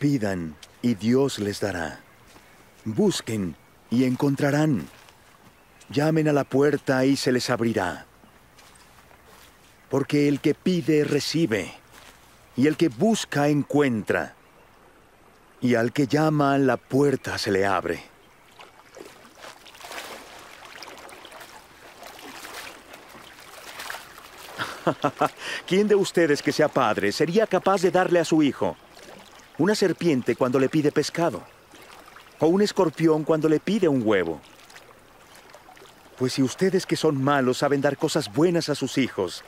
Pidan y Dios les dará. Busquen y encontrarán. Llamen a la puerta y se les abrirá. Porque el que pide recibe, y el que busca encuentra, y al que llama la puerta se le abre. ¿Quién de ustedes que sea padre sería capaz de darle a su hijo una serpiente cuando le pide pescado, o un escorpión cuando le pide un huevo. Pues si ustedes que son malos saben dar cosas buenas a sus hijos,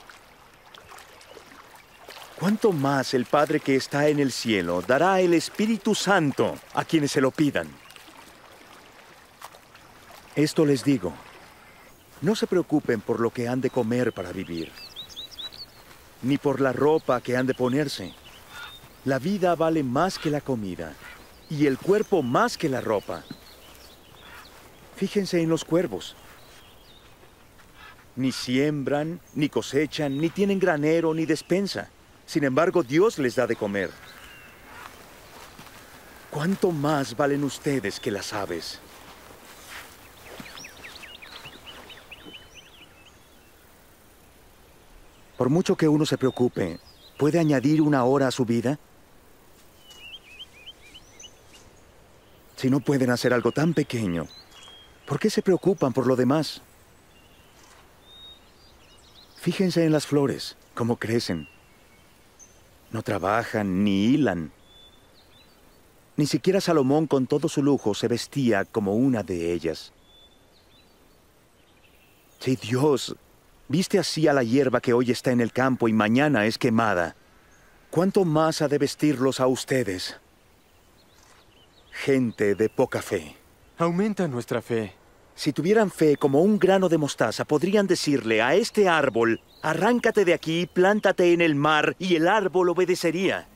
¿cuánto más el Padre que está en el cielo dará el Espíritu Santo a quienes se lo pidan? Esto les digo, no se preocupen por lo que han de comer para vivir, ni por la ropa que han de ponerse. La vida vale más que la comida y el cuerpo más que la ropa. Fíjense en los cuervos. Ni siembran, ni cosechan, ni tienen granero, ni despensa. Sin embargo, Dios les da de comer. ¿Cuánto más valen ustedes que las aves? Por mucho que uno se preocupe, ¿puede añadir una hora a su vida? Si no pueden hacer algo tan pequeño, ¿por qué se preocupan por lo demás? Fíjense en las flores, cómo crecen. No trabajan ni hilan. Ni siquiera Salomón con todo su lujo se vestía como una de ellas. Si Dios viste así a la hierba que hoy está en el campo y mañana es quemada, ¿cuánto más ha de vestirlos a ustedes? gente de poca fe. Aumenta nuestra fe. Si tuvieran fe como un grano de mostaza, podrían decirle a este árbol, arráncate de aquí, plántate en el mar, y el árbol obedecería.